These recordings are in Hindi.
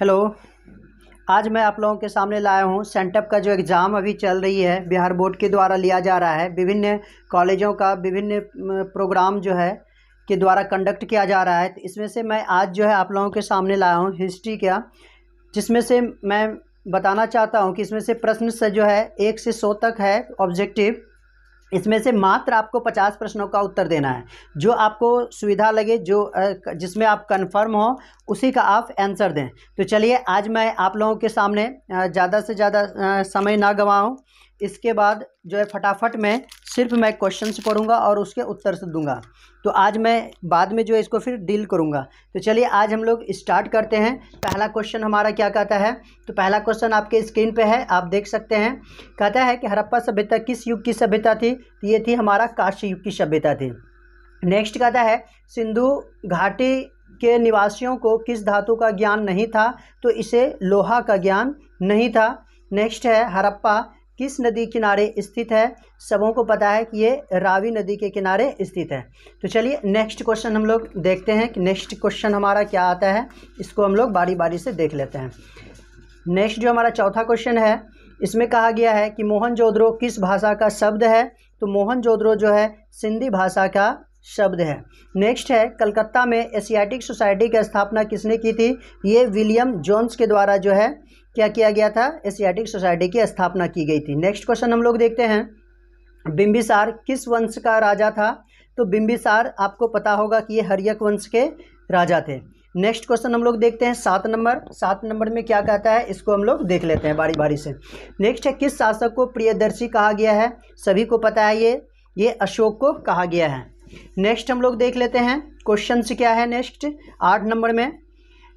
हेलो आज मैं आप लोगों के सामने लाया हूँ सेंटअप का जो एग्ज़ाम अभी चल रही है बिहार बोर्ड के द्वारा लिया जा रहा है विभिन्न कॉलेजों का विभिन्न प्रोग्राम जो है के द्वारा कंडक्ट किया जा रहा है तो इसमें से मैं आज जो है आप लोगों के सामने लाया हूँ हिस्ट्री का जिसमें से मैं बताना चाहता हूँ कि इसमें से प्रश्न से जो है एक से सौ तक है ऑब्जेक्टिव इसमें से मात्र आपको पचास प्रश्नों का उत्तर देना है जो आपको सुविधा लगे जो जिसमें आप कंफर्म हो उसी का आप आंसर दें तो चलिए आज मैं आप लोगों के सामने ज़्यादा से ज़्यादा समय ना गंवाऊँ इसके बाद जो है फटाफट मैं सिर्फ मैं क्वेश्चन पढ़ूंगा और उसके उत्तर से दूंगा तो आज मैं बाद में जो है इसको फिर डील करूंगा तो चलिए आज हम लोग स्टार्ट करते हैं पहला क्वेश्चन हमारा क्या कहता है तो पहला क्वेश्चन आपके स्क्रीन पे है आप देख सकते हैं कहता है कि हरप्पा सभ्यता किस युग की सभ्यता थी तो ये थी हमारा काशी युग की सभ्यता थी नेक्स्ट कहता है सिंधु घाटी के निवासियों को किस धातु का ज्ञान नहीं था तो इसे लोहा का ज्ञान नहीं था नेक्स्ट है हरप्पा किस नदी किनारे स्थित है सबों को पता है कि ये रावी नदी के किनारे स्थित है तो चलिए नेक्स्ट क्वेश्चन हम लोग देखते हैं कि नेक्स्ट क्वेश्चन हमारा क्या आता है इसको हम लोग बारी बारी से देख लेते हैं नेक्स्ट जो हमारा चौथा क्वेश्चन है इसमें कहा गया है कि मोहन किस भाषा का शब्द है तो मोहन जोधरो जो है सिंधी भाषा का शब्द है नेक्स्ट है कलकत्ता में एशियाटिक सोसाइटी की स्थापना किसने की थी ये विलियम जोन्स के द्वारा जो है क्या किया गया था एशियाटिक सोसाइटी की स्थापना की गई थी नेक्स्ट क्वेश्चन हम लोग देखते हैं बिम्बिसार किस वंश का राजा था तो बिम्बिसार आपको पता होगा कि ये हरियक वंश के राजा थे नेक्स्ट क्वेश्चन हम लोग देखते हैं सात नंबर सात नंबर में क्या कहता है इसको हम लोग देख लेते हैं बारी बारी से नेक्स्ट है किस शासक को प्रियदर्शी कहा गया है सभी को पता है ये ये अशोक को कहा गया है नेक्स्ट हम लोग देख लेते हैं क्वेश्चन क्या है नेक्स्ट आठ नंबर में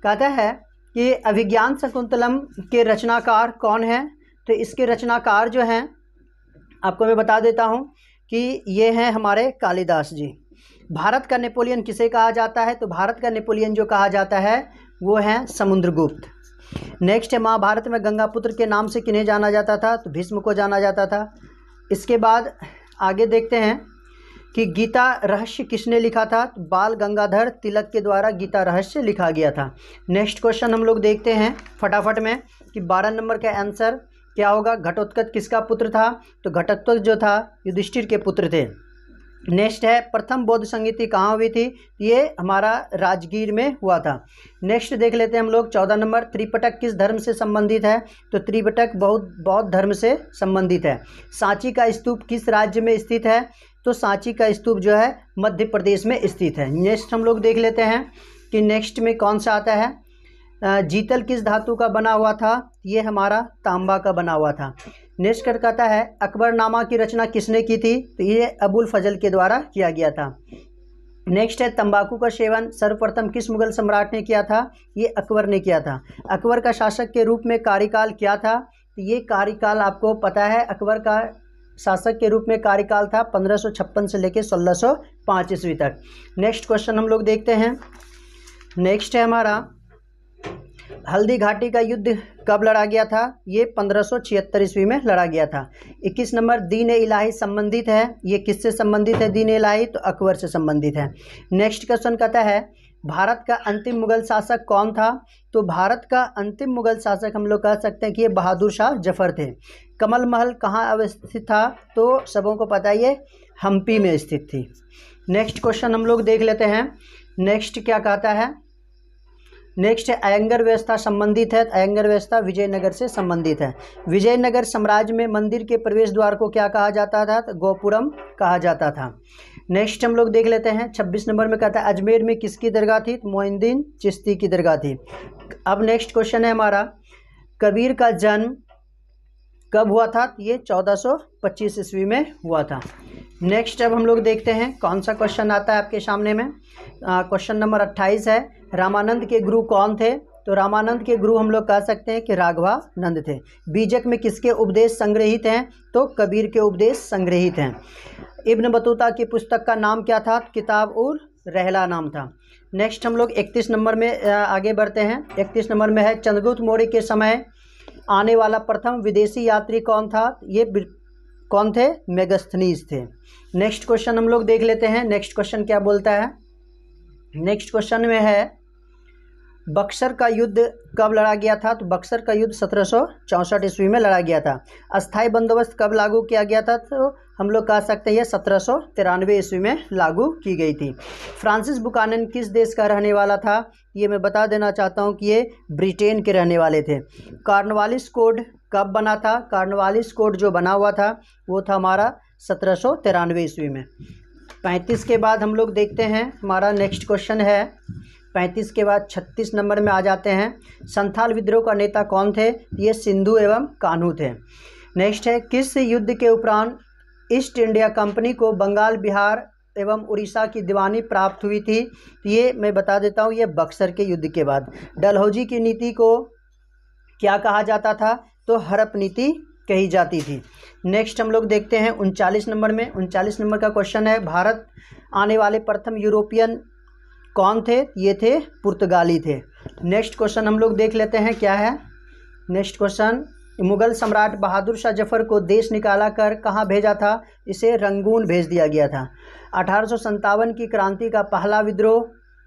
कहता है कि अभिज्ञान शकुंतलम के रचनाकार कौन हैं तो इसके रचनाकार जो हैं आपको मैं बता देता हूँ कि ये हैं हमारे कालिदास जी भारत का नेपोलियन किसे कहा जाता है तो भारत का नेपोलियन जो कहा जाता है वो है समुद्रगुप्त नेक्स्ट है महाभारत में गंगापुत्र के नाम से किन्हें जाना जाता था तो भीष्म को जाना जाता था इसके बाद आगे देखते हैं कि गीता रहस्य किसने लिखा था तो बाल गंगाधर तिलक के द्वारा गीता रहस्य लिखा गया था नेक्स्ट क्वेश्चन हम लोग देखते हैं फटाफट में कि बारह नंबर का आंसर क्या होगा घटोत्कच किसका पुत्र था तो घटोत्कच जो था युधिष्ठिर के पुत्र थे नेक्स्ट है प्रथम बौद्ध संगीति कहाँ हुई थी ये हमारा राजगीर में हुआ था नेक्स्ट देख लेते हैं हम लोग चौदह नंबर त्रिपटक किस धर्म से संबंधित है तो त्रिपटक बहुत बौद्ध धर्म से संबंधित है सांची का स्तूप किस राज्य में स्थित है तो सांची का स्तूप जो है मध्य प्रदेश में स्थित है नेक्स्ट हम लोग देख लेते हैं कि नेक्स्ट में कौन सा आता है जीतल किस धातु का बना हुआ था ये हमारा तांबा का बना हुआ था नेक्स्ट कर कहता है अकबरनामा की रचना किसने की थी तो ये अबुल फजल के द्वारा किया गया था नेक्स्ट है तंबाकू का सेवन सर्वप्रथम किस मुगल सम्राट ने किया था ये अकबर ने किया था अकबर का शासक के रूप में कार्यकाल क्या था तो ये कार्यकाल आपको पता है अकबर का शासक के रूप में कार्यकाल था पंद्रह से लेकर सोलह ईस्वी तक नेक्स्ट क्वेश्चन हम लोग देखते हैं नेक्स्ट है हमारा हल्दी घाटी का युद्ध कब लड़ा गया था ये पंद्रह ईस्वी में लड़ा गया था 21 नंबर दीन इलाही संबंधित है ये किससे संबंधित है दीन इलाही तो अकबर से संबंधित है नेक्स्ट क्वेश्चन कहता है भारत का अंतिम मुगल शासक कौन था तो भारत का अंतिम मुगल शासक हम लोग कह सकते हैं कि ये बहादुर शाह जफर थे कमल महल कहाँ अवस्थित था तो सबों को पता ही है हम्पी में स्थित थी नेक्स्ट क्वेश्चन हम लोग देख लेते हैं नेक्स्ट क्या कहता है नेक्स्ट अयंगर व्यवस्था संबंधित है अयंगर व्यवस्था विजयनगर से संबंधित है विजयनगर साम्राज्य में मंदिर के प्रवेश द्वार को क्या कहा जाता था तो गोपुरम कहा जाता था नेक्स्ट हम लोग देख लेते हैं छब्बीस नंबर में कहता है अजमेर में किसकी दरगाह थी तो मोइनुद्दीन चिश्ती की दरगाह थी अब नेक्स्ट क्वेश्चन है हमारा कबीर का जन्म कब हुआ था ये 1425 ईस्वी में हुआ था नेक्स्ट अब हम लोग देखते हैं कौन सा क्वेश्चन आता है आपके सामने में क्वेश्चन नंबर 28 है रामानंद के गुरु कौन थे तो रामानंद के गुरु हम लोग कह सकते हैं कि राघवानंद थे बीजक में किसके उपदेश संग्रहित हैं तो कबीर के उपदेश संग्रहित हैं इब्न बतूता की पुस्तक का नाम क्या था किताब और रहला नाम था नेक्स्ट हम लोग इकतीस नंबर में आगे बढ़ते हैं इकतीस नंबर में है चंद्रगुप्त मौर्य के समय आने वाला प्रथम विदेशी यात्री कौन था ये कौन थे मेगस्थनीज थे नेक्स्ट क्वेश्चन हम लोग देख लेते हैं नेक्स्ट क्वेश्चन क्या बोलता है नेक्स्ट क्वेश्चन में है बक्सर का युद्ध कब लड़ा गया था तो बक्सर का युद्ध सत्रह सौ चौंसठ ईस्वी में लड़ा गया था अस्थाई बंदोबस्त कब लागू किया गया था तो हम लोग कह सकते हैं सत्रह सौ तिरानवे ईस्वी में लागू की गई थी फ्रांसिस बुकानन किस देश का रहने वाला था ये मैं बता देना चाहता हूँ कि ये ब्रिटेन के रहने वाले थे कार्नवालिस कोड कब बना था कार्नवालिस कोड जो बना हुआ था वो था हमारा सत्रह सौ तिरानवे ईस्वी में पैंतीस के बाद हम लोग देखते हैं हमारा नेक्स्ट क्वेश्चन है पैंतीस के बाद छत्तीस नंबर में आ जाते हैं संथाल विद्रोह का नेता कौन थे ये सिंधु एवं कान्हू थे नेक्स्ट है किस युद्ध के उपरांत ईस्ट इंडिया कंपनी को बंगाल बिहार एवं उड़ीसा की दीवानी प्राप्त हुई थी ये मैं बता देता हूँ ये बक्सर के युद्ध के बाद डलहौजी की नीति को क्या कहा जाता था तो हड़प नीति कही जाती थी नेक्स्ट हम लोग देखते हैं उनचालीस नंबर में उनचालीस नंबर का क्वेश्चन है भारत आने वाले प्रथम यूरोपियन कौन थे ये थे पुर्तगाली थे नेक्स्ट क्वेश्चन हम लोग देख लेते हैं क्या है नेक्स्ट क्वेश्चन मुगल सम्राट बहादुर शाह जफर को देश निकाला कर कहाँ भेजा था इसे रंगून भेज दिया गया था अठारह की क्रांति का पहला विद्रोह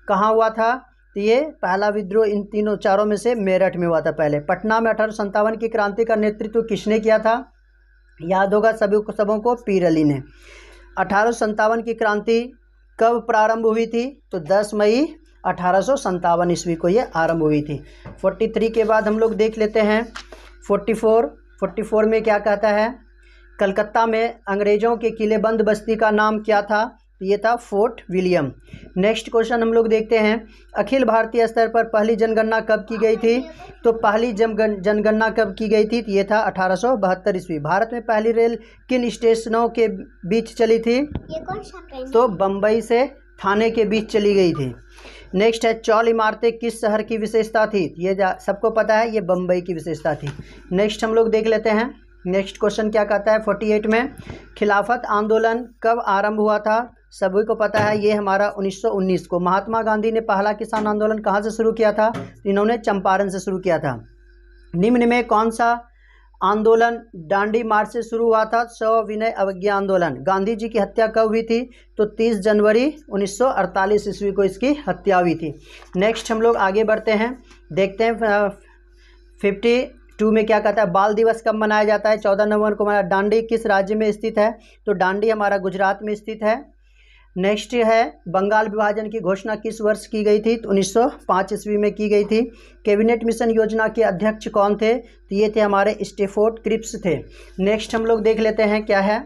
कहाँ हुआ था तो ये पहला विद्रोह इन तीनों चारों में से मेरठ में हुआ था पहले पटना में अठारह की क्रांति का नेतृत्व किसने किया था याद होगा सभी सबों को पीर अली ने अठारह की क्रांति कब प्रारंभ हुई थी तो 10 मई अठारह ईस्वी को ये आरंभ हुई थी 43 के बाद हम लोग देख लेते हैं 44 44 में क्या कहता है कलकत्ता में अंग्रेज़ों के किले बंद बस्ती का नाम क्या था ये था फोर्ट विलियम नेक्स्ट क्वेश्चन हम लोग देखते हैं अखिल भारतीय स्तर पर पहली जनगणना कब की गई थी तो पहली जनगणना कब की गई थी तो ये था अठारह ईस्वी भारत में पहली रेल किन स्टेशनों के बीच चली थी ये कौन सा तो बम्बई से थाने के बीच चली गई थी नेक्स्ट है चौल इमारतें किस शहर की विशेषता थी तो ये सबको पता है ये बम्बई की विशेषता थी नेक्स्ट हम लोग देख लेते हैं नेक्स्ट क्वेश्चन क्या कहता है 48 में खिलाफत आंदोलन कब आरंभ हुआ था सभी को पता है ये हमारा 1919 को महात्मा गांधी ने पहला किसान आंदोलन कहाँ से शुरू किया था इन्होंने चंपारण से शुरू किया था निम्न में कौन सा आंदोलन डांडी मार्च से शुरू हुआ था स्व विनय अवज्ञा आंदोलन गांधी जी की हत्या कब हुई थी तो 30 जनवरी 1948 ईस्वी को इसकी हत्या हुई थी नेक्स्ट हम लोग आगे बढ़ते हैं देखते हैं फिफ्टी टू में क्या कहता है बाल दिवस कब मनाया जाता है चौदह नवंबर को मनाया डांडी किस राज्य में स्थित है तो डांडी हमारा गुजरात में स्थित है नेक्स्ट है बंगाल विभाजन की घोषणा किस वर्ष की गई थी तो उन्नीस ईस्वी में की गई थी कैबिनेट मिशन योजना के अध्यक्ष कौन थे तो ये थे हमारे स्टेफोर्ड क्रिप्स थे नेक्स्ट हम लोग देख लेते हैं क्या है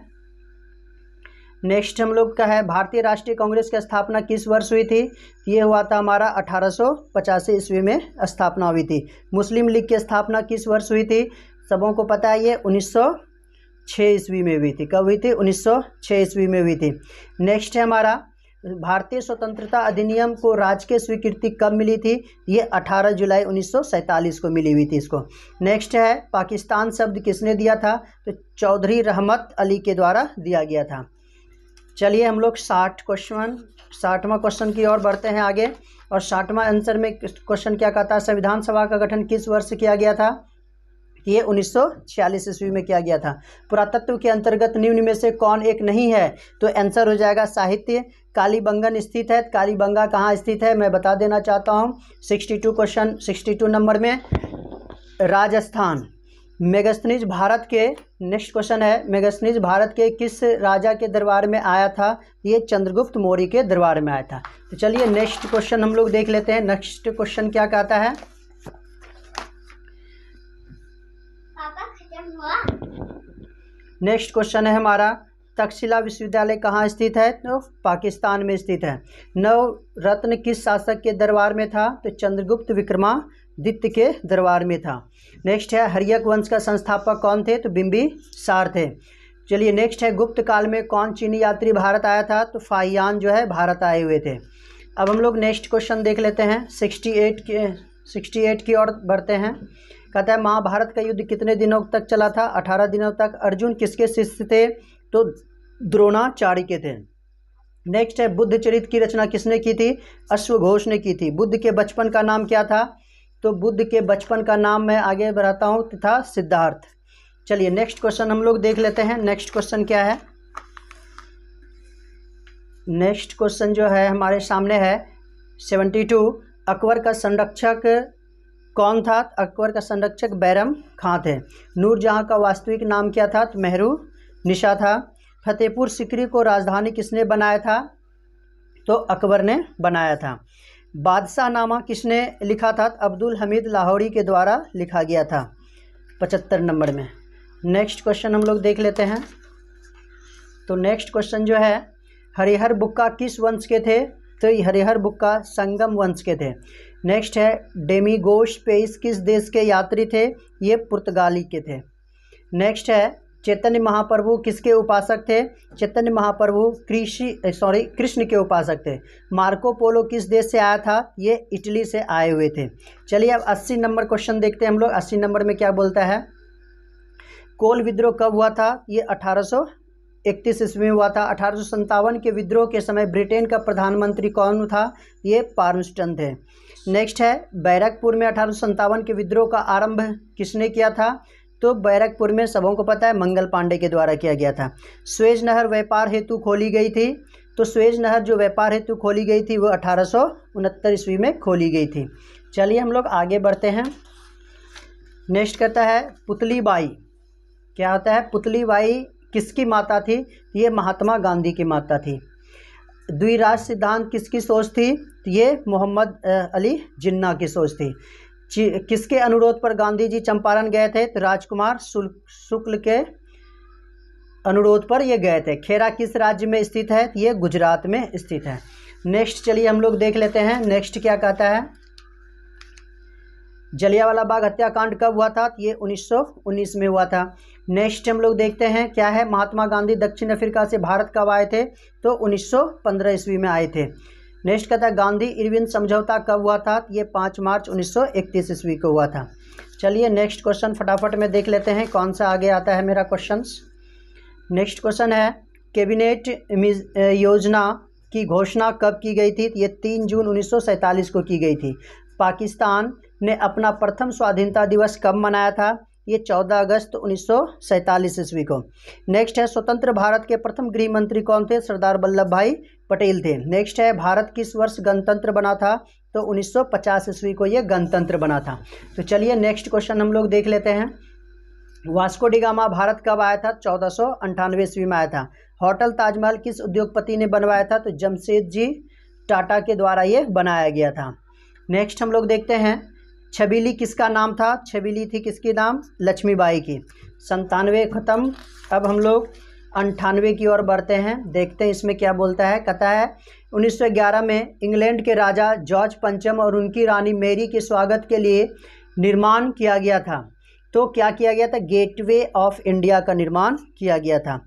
नेक्स्ट हम लोग का है भारतीय राष्ट्रीय कांग्रेस की स्थापना किस वर्ष हुई थी तो ये हुआ था हमारा अठारह ईस्वी में स्थापना हुई थी मुस्लिम लीग की स्थापना किस वर्ष हुई थी सबों को पता है ये उन्नीस छः ईस्वी में हुई थी कब हुई थी उन्नीस सौ छः ईस्वी में हुई थी नेक्स्ट है हमारा भारतीय स्वतंत्रता अधिनियम को राजकीय स्वीकृति कब मिली थी ये 18 जुलाई उन्नीस को मिली हुई थी इसको नेक्स्ट है पाकिस्तान शब्द किसने दिया था तो चौधरी रहमत अली के द्वारा दिया गया था चलिए हम लोग साठ क्वेश्चन साठवां क्वेश्चन की ओर बढ़ते हैं आगे और साठवां आंसर में क्वेश्चन क्या कहता है संविधान सभा का गठन किस वर्ष किया गया था ये 1946 ईस्वी में किया गया था पुरातत्व के अंतर्गत निम्न में से कौन एक नहीं है तो आंसर हो जाएगा साहित्य कालीबंगन स्थित है कालीबंगा कहाँ स्थित है मैं बता देना चाहता हूँ 62 क्वेश्चन 62 नंबर में राजस्थान मेगस्निज भारत के नेक्स्ट क्वेश्चन है मेगस्निज भारत के किस राजा के दरबार में आया था ये चंद्रगुप्त मौर्य के दरबार में आया था तो चलिए नेक्स्ट क्वेश्चन हम लोग देख लेते हैं नेक्स्ट क्वेश्चन क्या कहता है नेक्स्ट क्वेश्चन है हमारा तक्षशिला विश्वविद्यालय कहाँ स्थित है तो पाकिस्तान में स्थित है नव रत्न किस शासक के दरबार में था तो चंद्रगुप्त विक्रमादित्य के दरबार में था नेक्स्ट है हरियक वंश का संस्थापक कौन थे तो बिंबी सार थे चलिए नेक्स्ट है गुप्त काल में कौन चीनी यात्री भारत आया था तो फाइयान जो है भारत आए हुए थे अब हम लोग नेक्स्ट क्वेश्चन देख लेते हैं सिक्सटी एट के सिक्सटी एट की ओर बढ़ते हैं कहता है महाभारत का युद्ध कितने दिनों तक चला था अठारह दिनों तक अर्जुन किसके शिष्य थे तो द्रोणाचार्य के थे नेक्स्ट है बुद्ध चरित की रचना किसने की थी अश्वघोष ने की थी बुद्ध के बचपन का नाम क्या था तो बुद्ध के बचपन का नाम मैं आगे बढ़ाता हूँ था सिद्धार्थ चलिए नेक्स्ट क्वेश्चन हम लोग देख लेते हैं नेक्स्ट क्वेश्चन क्या है नेक्स्ट क्वेश्चन जो है हमारे सामने है सेवेंटी टू अकबर का संरक्षक कौन था अकबर का संरक्षक बैरम खां थे नूरजहाँ का वास्तविक नाम क्या था तो मेहरू निशा था फतेहपुर सिकरी को राजधानी किसने बनाया था तो अकबर ने बनाया था बादशाह नामा किसने लिखा था तो अब्दुल हमीद लाहौरी के द्वारा लिखा गया था पचहत्तर नंबर में नेक्स्ट क्वेश्चन हम लोग देख लेते हैं तो नेक्स्ट क्वेश्चन जो है हरिहर बुक्का किस वंश के थे तो हरिहर बुक्का संगम वंश के थे नेक्स्ट है डेमीगो पेस किस देश के यात्री थे ये पुर्तगाली के थे नेक्स्ट है चैतन्य महाप्रभु किसके उपासक थे चैतन्य महाप्रभु कृषि सॉरी कृष्ण के उपासक थे मार्को पोलो किस देश से आया था ये इटली से आए हुए थे चलिए अब 80 नंबर क्वेश्चन देखते हैं हम लोग 80 नंबर में क्या बोलता है कोल विद्रोह कब हुआ था ये 1831 ईस्वी में हुआ था अठारह के विद्रोह के समय ब्रिटेन का प्रधानमंत्री कौन था ये पार्मस्टन थे नेक्स्ट है बैरकपुर में अठारह के विद्रोह का आरंभ किसने किया था तो बैरकपुर में सबों को पता है मंगल पांडे के द्वारा किया गया था स्वेज नहर व्यापार हेतु खोली गई थी तो स्वेज नहर जो व्यापार हेतु खोली गई थी वो अठारह ईस्वी में खोली गई थी चलिए हम लोग आगे बढ़ते हैं नेक्स्ट कहता है पुतली बाई क्या होता है पुतली बाई किसकी माता थी ये महात्मा गांधी की माता थी द्विराज सिद्धांत किसकी सोच थी तो ये मोहम्मद अली जिन्ना की सोच थी किसके अनुरोध पर गांधी जी चंपारण गए थे तो राजकुमार शुक्ल के अनुरोध पर ये गए थे खेरा किस राज्य में स्थित है ये गुजरात में स्थित है नेक्स्ट चलिए हम लोग देख लेते हैं नेक्स्ट क्या कहता है जलियावाला बाग हत्याकांड कब हुआ था ये 1919 में हुआ था नेक्स्ट हम लोग देखते हैं क्या है महात्मा गांधी दक्षिण अफ्रीका से भारत कब आए थे तो 1915 ईस्वी में आए थे नेक्स्ट कहता है गांधी इरविन समझौता कब हुआ था ये पाँच मार्च उन्नीस ईस्वी को हुआ था चलिए नेक्स्ट क्वेश्चन फटाफट में देख लेते हैं कौन सा आगे आता है मेरा क्वेश्चन नेक्स्ट क्वेश्चन है कैबिनेट योजना की घोषणा कब की गई थी ये तीन जून उन्नीस को की गई थी पाकिस्तान ने अपना प्रथम स्वाधीनता दिवस कब मनाया था ये 14 अगस्त उन्नीस ईस्वी को नेक्स्ट है स्वतंत्र भारत के प्रथम गृह मंत्री कौन थे सरदार वल्लभ भाई पटेल थे नेक्स्ट है भारत किस वर्ष गणतंत्र बना था तो 1950 ईस्वी को ये गणतंत्र बना था तो चलिए नेक्स्ट क्वेश्चन हम लोग देख लेते हैं वास्को डिगामा भारत कब आया था चौदह सौ अंठानवे ईस्वी में आया था होटल ताजमहल किस उद्योगपति ने बनवाया था तो जमशेद जी टाटा के द्वारा ये बनाया गया था नेक्स्ट हम लोग देखते हैं छबीली किसका नाम था छबीली थी किसके नाम लक्ष्मीबाई की संतानवे ख़त्म अब हम लोग अंठानवे की ओर बढ़ते हैं देखते हैं इसमें क्या बोलता है कहता है 1911 में इंग्लैंड के राजा जॉर्ज पंचम और उनकी रानी मेरी के स्वागत के लिए निर्माण किया गया था तो क्या किया गया था गेटवे ऑफ इंडिया का निर्माण किया गया था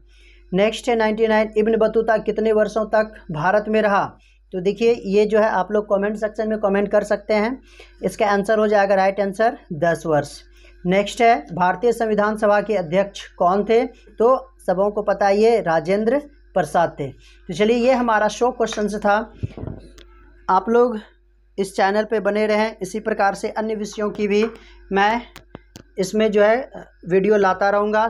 नेक्स्ट है 99 इब्न बतूता कितने वर्षों तक भारत में रहा तो देखिए ये जो है आप लोग कमेंट सेक्शन में कमेंट कर सकते हैं इसका आंसर हो जाएगा राइट आंसर दस वर्ष नेक्स्ट है भारतीय संविधान सभा के अध्यक्ष कौन थे तो सबों को पता ये राजेंद्र प्रसाद थे तो चलिए ये हमारा शो क्वेश्चन था आप लोग इस चैनल पे बने रहें इसी प्रकार से अन्य विषयों की भी मैं इसमें जो है वीडियो लाता रहूँगा